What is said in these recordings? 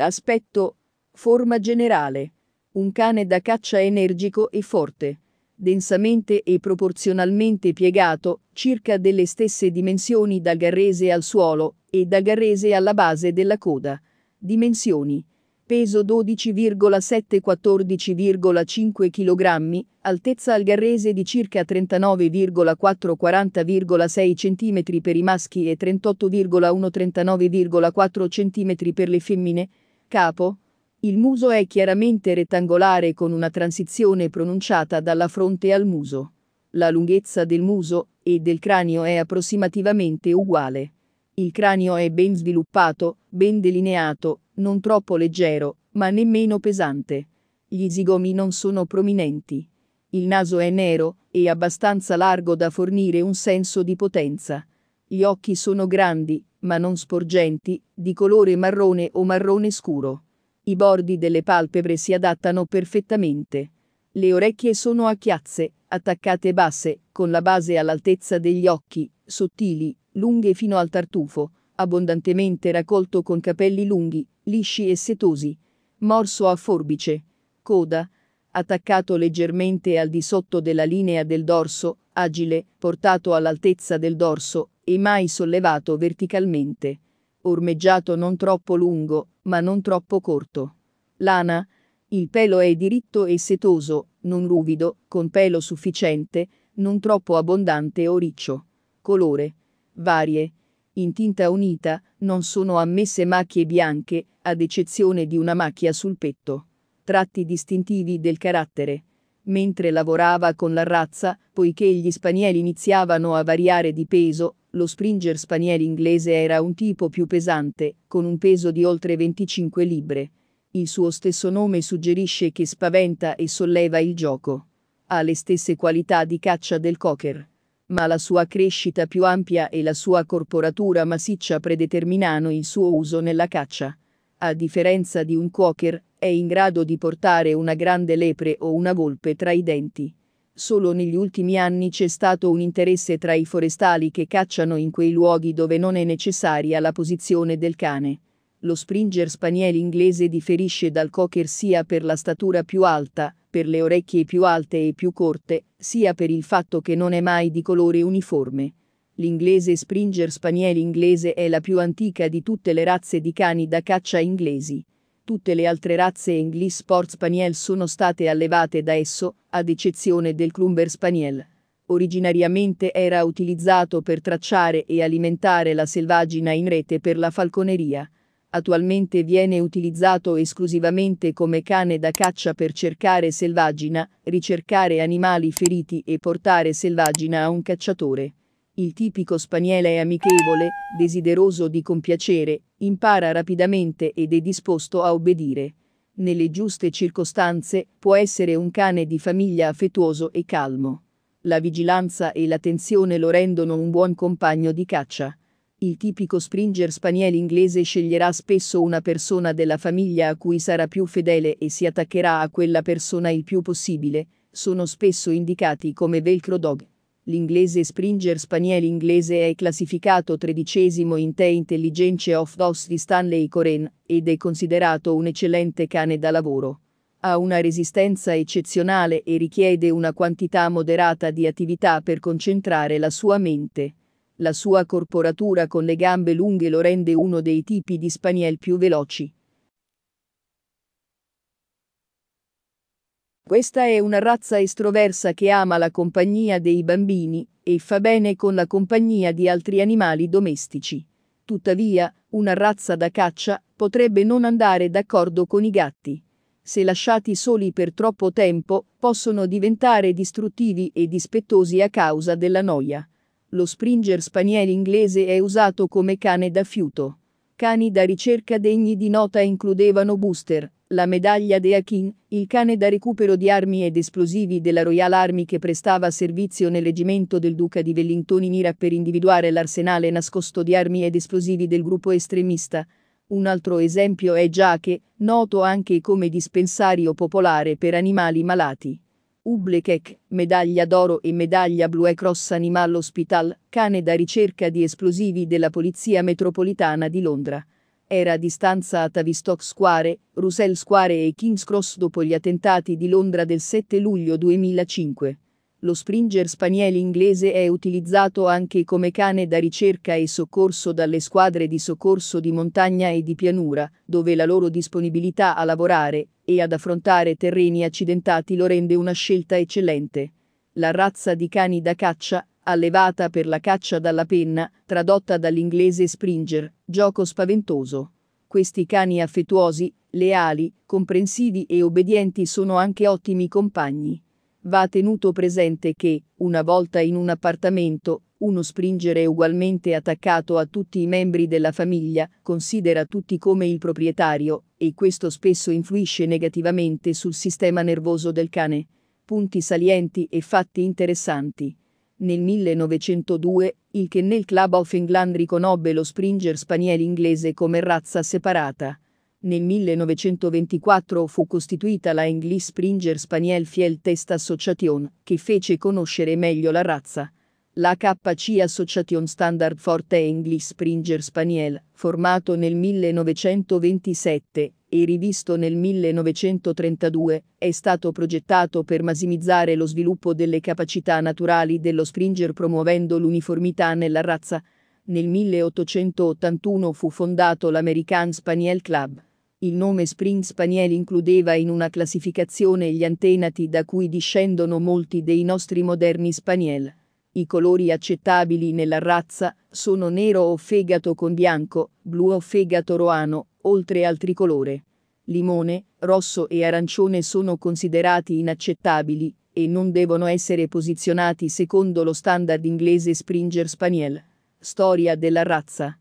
Aspetto, forma generale, un cane da caccia energico e forte, densamente e proporzionalmente piegato, circa delle stesse dimensioni dal garrese al suolo e dal garrese alla base della coda. Dimensioni. Peso 12,7-14,5 kg, altezza al garrese di circa 39,4-40,6 cm per i maschi e 38,1-39,4 cm per le femmine, Capo. Il muso è chiaramente rettangolare con una transizione pronunciata dalla fronte al muso. La lunghezza del muso e del cranio è approssimativamente uguale. Il cranio è ben sviluppato, ben delineato, non troppo leggero, ma nemmeno pesante. Gli zigomi non sono prominenti. Il naso è nero e abbastanza largo da fornire un senso di potenza. Gli occhi sono grandi, ma non sporgenti, di colore marrone o marrone scuro. I bordi delle palpebre si adattano perfettamente. Le orecchie sono a chiazze, attaccate basse, con la base all'altezza degli occhi, sottili, lunghe fino al tartufo, abbondantemente raccolto con capelli lunghi, lisci e setosi. Morso a forbice. Coda. Attaccato leggermente al di sotto della linea del dorso, agile, portato all'altezza del dorso, e mai sollevato verticalmente, ormeggiato non troppo lungo, ma non troppo corto. Lana, il pelo è diritto e setoso, non ruvido, con pelo sufficiente, non troppo abbondante o riccio. Colore. Varie. In tinta unita, non sono ammesse macchie bianche, ad eccezione di una macchia sul petto. Tratti distintivi del carattere. Mentre lavorava con la razza, poiché gli spanieli iniziavano a variare di peso, lo Springer Spaniel inglese era un tipo più pesante, con un peso di oltre 25 libbre. Il suo stesso nome suggerisce che spaventa e solleva il gioco. Ha le stesse qualità di caccia del cocker. Ma la sua crescita più ampia e la sua corporatura massiccia predeterminano il suo uso nella caccia. A differenza di un cocker, è in grado di portare una grande lepre o una volpe tra i denti. Solo negli ultimi anni c'è stato un interesse tra i forestali che cacciano in quei luoghi dove non è necessaria la posizione del cane. Lo Springer Spaniel inglese differisce dal Cocker sia per la statura più alta, per le orecchie più alte e più corte, sia per il fatto che non è mai di colore uniforme. L'inglese Springer Spaniel inglese è la più antica di tutte le razze di cani da caccia inglesi tutte le altre razze English Sport Spaniel sono state allevate da esso, ad eccezione del Clumber Spaniel. Originariamente era utilizzato per tracciare e alimentare la selvaggina in rete per la falconeria. Attualmente viene utilizzato esclusivamente come cane da caccia per cercare selvaggina, ricercare animali feriti e portare selvaggina a un cacciatore. Il tipico spaniele è amichevole, desideroso di compiacere, impara rapidamente ed è disposto a obbedire. Nelle giuste circostanze può essere un cane di famiglia affettuoso e calmo. La vigilanza e l'attenzione lo rendono un buon compagno di caccia. Il tipico springer spaniel inglese sceglierà spesso una persona della famiglia a cui sarà più fedele e si attaccherà a quella persona il più possibile. Sono spesso indicati come velcro dog. L'inglese Springer Spaniel inglese è classificato tredicesimo in The Intelligence of Dogs di Stanley Coren ed è considerato un eccellente cane da lavoro. Ha una resistenza eccezionale e richiede una quantità moderata di attività per concentrare la sua mente. La sua corporatura con le gambe lunghe lo rende uno dei tipi di spaniel più veloci. Questa è una razza estroversa che ama la compagnia dei bambini e fa bene con la compagnia di altri animali domestici. Tuttavia, una razza da caccia potrebbe non andare d'accordo con i gatti. Se lasciati soli per troppo tempo, possono diventare distruttivi e dispettosi a causa della noia. Lo Springer Spaniel inglese è usato come cane da fiuto. Cani da ricerca degni di nota includevano Booster, la medaglia de Akin, il cane da recupero di armi ed esplosivi della Royal Army che prestava servizio nel reggimento del duca di Wellington in Iraq per individuare l'arsenale nascosto di armi ed esplosivi del gruppo estremista. Un altro esempio è Giache, noto anche come dispensario popolare per animali malati. Ublekek, medaglia d'oro e medaglia Blue Cross Animal Hospital, cane da ricerca di esplosivi della Polizia Metropolitana di Londra era a distanza a Tavistock Square, Russell Square e King's Cross dopo gli attentati di Londra del 7 luglio 2005. Lo Springer Spaniel inglese è utilizzato anche come cane da ricerca e soccorso dalle squadre di soccorso di montagna e di pianura, dove la loro disponibilità a lavorare e ad affrontare terreni accidentati lo rende una scelta eccellente. La razza di cani da caccia allevata per la caccia dalla penna, tradotta dall'inglese Springer, gioco spaventoso. Questi cani affettuosi, leali, comprensivi e obbedienti sono anche ottimi compagni. Va tenuto presente che, una volta in un appartamento, uno Springer è ugualmente attaccato a tutti i membri della famiglia, considera tutti come il proprietario, e questo spesso influisce negativamente sul sistema nervoso del cane. Punti salienti e fatti interessanti. Nel 1902, il Kennel Club of England riconobbe lo Springer Spaniel inglese come razza separata. Nel 1924 fu costituita la English Springer Spaniel Fiel Test Association, che fece conoscere meglio la razza. La KC Association Standard Forte English Springer Spaniel, formato nel 1927, e rivisto nel 1932, è stato progettato per massimizzare lo sviluppo delle capacità naturali dello Springer promuovendo l'uniformità nella razza. Nel 1881 fu fondato l'American Spaniel Club. Il nome Spring Spaniel includeva in una classificazione gli antenati da cui discendono molti dei nostri moderni Spaniel. I colori accettabili nella razza sono nero o fegato con bianco, blu o fegato roano, oltre al tricolore. Limone, rosso e arancione sono considerati inaccettabili e non devono essere posizionati secondo lo standard inglese Springer Spaniel. Storia della razza.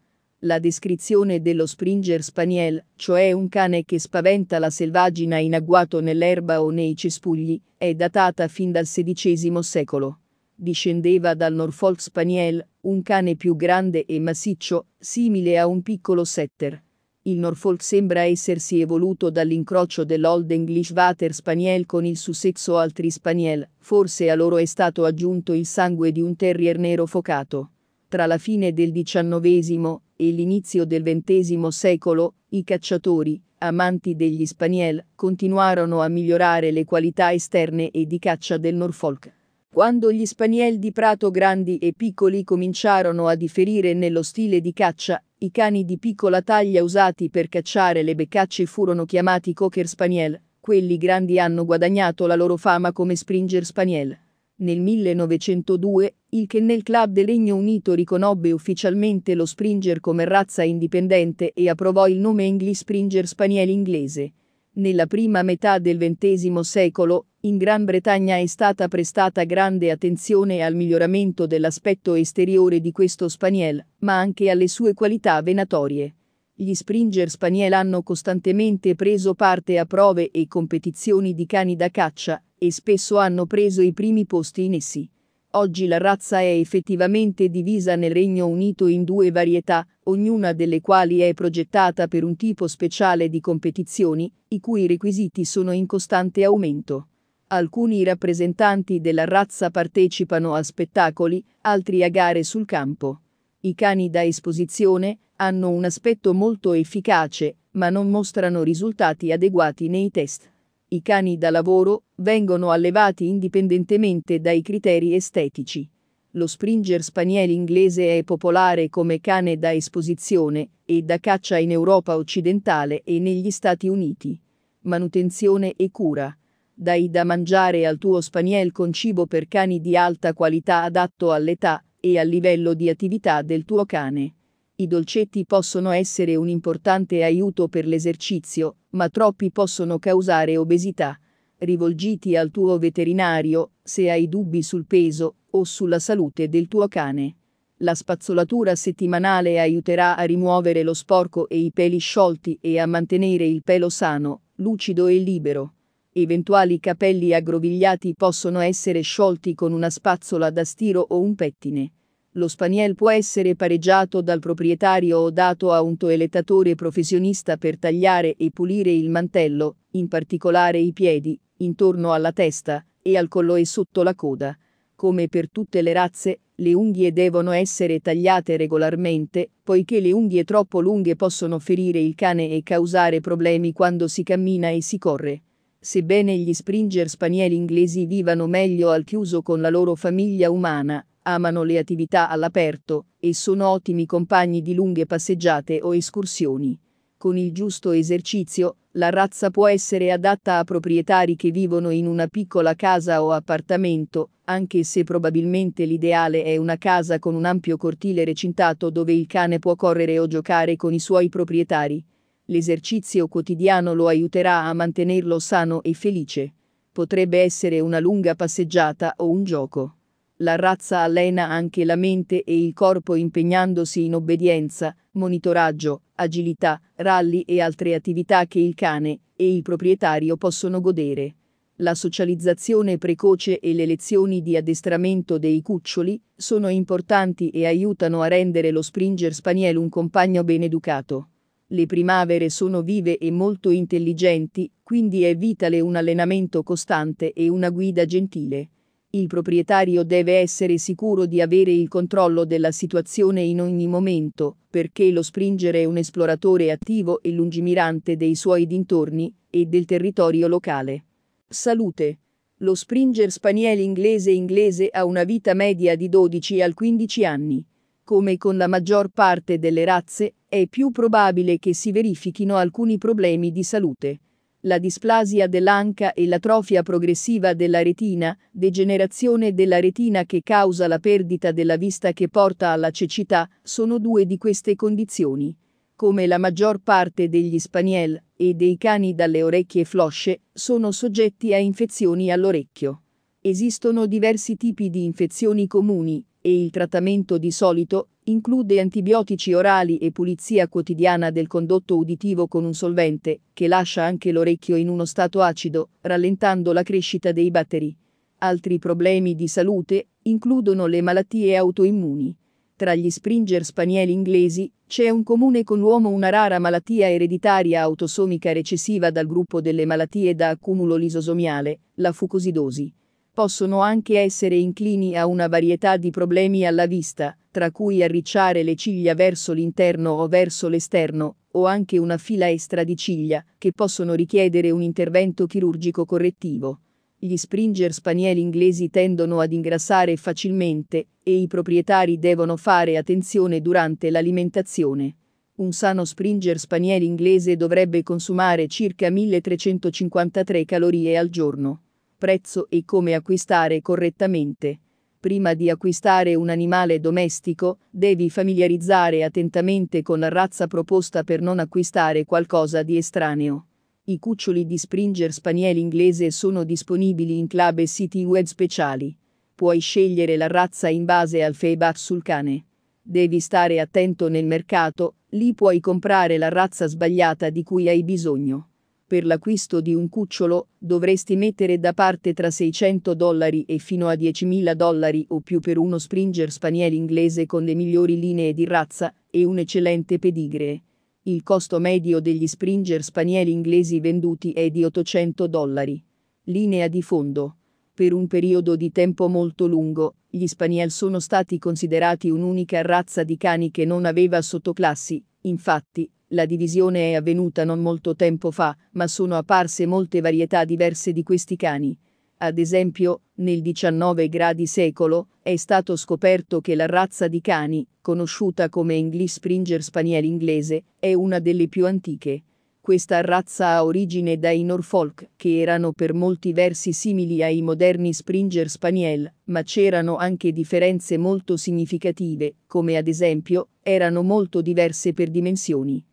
La descrizione dello Springer Spaniel, cioè un cane che spaventa la selvaggina in agguato nell'erba o nei cespugli, è datata fin dal XVI secolo discendeva dal Norfolk Spaniel, un cane più grande e massiccio, simile a un piccolo setter il Norfolk sembra essersi evoluto dall'incrocio dell'Old English Water Spaniel con il Sussex o altri Spaniel, forse a loro è stato aggiunto il sangue di un terrier nero focato. Tra la fine del XIX e l'inizio del XX secolo, i cacciatori, amanti degli Spaniel, continuarono a migliorare le qualità esterne e di caccia del Norfolk. Quando gli Spaniel di Prato grandi e piccoli cominciarono a differire nello stile di caccia, i cani di piccola taglia usati per cacciare le beccacce furono chiamati cocker spaniel, quelli grandi hanno guadagnato la loro fama come Springer Spaniel. Nel 1902, il Kennel Club del Regno Unito riconobbe ufficialmente lo Springer come razza indipendente e approvò il nome English Springer Spaniel inglese. Nella prima metà del XX secolo, in Gran Bretagna è stata prestata grande attenzione al miglioramento dell'aspetto esteriore di questo spaniel, ma anche alle sue qualità venatorie. Gli Springer Spaniel hanno costantemente preso parte a prove e competizioni di cani da caccia, e spesso hanno preso i primi posti in essi. Oggi la razza è effettivamente divisa nel Regno Unito in due varietà, ognuna delle quali è progettata per un tipo speciale di competizioni, i cui requisiti sono in costante aumento. Alcuni rappresentanti della razza partecipano a spettacoli, altri a gare sul campo. I cani da esposizione hanno un aspetto molto efficace, ma non mostrano risultati adeguati nei test. I cani da lavoro vengono allevati indipendentemente dai criteri estetici. Lo Springer Spaniel inglese è popolare come cane da esposizione e da caccia in Europa occidentale e negli Stati Uniti. Manutenzione e cura. Dai da mangiare al tuo Spaniel con cibo per cani di alta qualità adatto all'età e al livello di attività del tuo cane. I dolcetti possono essere un importante aiuto per l'esercizio, ma troppi possono causare obesità rivolgiti al tuo veterinario se hai dubbi sul peso o sulla salute del tuo cane. La spazzolatura settimanale aiuterà a rimuovere lo sporco e i peli sciolti e a mantenere il pelo sano, lucido e libero. Eventuali capelli aggrovigliati possono essere sciolti con una spazzola da stiro o un pettine. Lo spaniel può essere pareggiato dal proprietario o dato a un toelettatore professionista per tagliare e pulire il mantello, in particolare i piedi, intorno alla testa e al collo e sotto la coda. Come per tutte le razze, le unghie devono essere tagliate regolarmente, poiché le unghie troppo lunghe possono ferire il cane e causare problemi quando si cammina e si corre. Sebbene gli Springer Spaniel inglesi vivano meglio al chiuso con la loro famiglia umana, amano le attività all'aperto e sono ottimi compagni di lunghe passeggiate o escursioni. Con il giusto esercizio, la razza può essere adatta a proprietari che vivono in una piccola casa o appartamento, anche se probabilmente l'ideale è una casa con un ampio cortile recintato dove il cane può correre o giocare con i suoi proprietari. L'esercizio quotidiano lo aiuterà a mantenerlo sano e felice. Potrebbe essere una lunga passeggiata o un gioco. La razza allena anche la mente e il corpo impegnandosi in obbedienza, monitoraggio, agilità, rally e altre attività che il cane e il proprietario possono godere. La socializzazione precoce e le lezioni di addestramento dei cuccioli sono importanti e aiutano a rendere lo Springer Spaniel un compagno ben educato. Le primavere sono vive e molto intelligenti, quindi è vitale un allenamento costante e una guida gentile. Il proprietario deve essere sicuro di avere il controllo della situazione in ogni momento, perché lo Springer è un esploratore attivo e lungimirante dei suoi dintorni e del territorio locale. Salute. Lo Springer Spaniel inglese inglese ha una vita media di 12 al 15 anni. Come con la maggior parte delle razze, è più probabile che si verifichino alcuni problemi di salute la displasia dell'anca e l'atrofia progressiva della retina, degenerazione della retina che causa la perdita della vista che porta alla cecità, sono due di queste condizioni. Come la maggior parte degli spaniel e dei cani dalle orecchie flosce, sono soggetti a infezioni all'orecchio. Esistono diversi tipi di infezioni comuni e il trattamento di solito Include antibiotici orali e pulizia quotidiana del condotto uditivo con un solvente, che lascia anche l'orecchio in uno stato acido, rallentando la crescita dei batteri. Altri problemi di salute includono le malattie autoimmuni. Tra gli Springer spanieli inglesi c'è un comune con l'uomo una rara malattia ereditaria autosomica recessiva dal gruppo delle malattie da accumulo lisosomiale, la fucosidosi. Possono anche essere inclini a una varietà di problemi alla vista, tra cui arricciare le ciglia verso l'interno o verso l'esterno, o anche una fila estra di ciglia, che possono richiedere un intervento chirurgico correttivo. Gli Springer Spaniel inglesi tendono ad ingrassare facilmente e i proprietari devono fare attenzione durante l'alimentazione. Un sano Springer Spaniel inglese dovrebbe consumare circa 1353 calorie al giorno. Prezzo e come acquistare correttamente. Prima di acquistare un animale domestico, devi familiarizzare attentamente con la razza proposta per non acquistare qualcosa di estraneo. I cuccioli di Springer Spaniel inglese sono disponibili in club e siti web speciali. Puoi scegliere la razza in base al feedback sul cane. Devi stare attento nel mercato, lì puoi comprare la razza sbagliata di cui hai bisogno per l'acquisto di un cucciolo dovresti mettere da parte tra 600 dollari e fino a 10.000 dollari o più per uno Springer Spaniel inglese con le migliori linee di razza e un eccellente pedigree. Il costo medio degli Springer Spaniel inglesi venduti è di 800 dollari. Linea di fondo. Per un periodo di tempo molto lungo, gli Spaniel sono stati considerati un'unica razza di cani che non aveva sottoclassi, infatti, la divisione è avvenuta non molto tempo fa, ma sono apparse molte varietà diverse di questi cani. Ad esempio, nel XIX gradi secolo è stato scoperto che la razza di cani, conosciuta come English Springer Spaniel inglese, è una delle più antiche. Questa razza ha origine dai Norfolk, che erano per molti versi simili ai moderni Springer Spaniel, ma c'erano anche differenze molto significative, come ad esempio, erano molto diverse per dimensioni.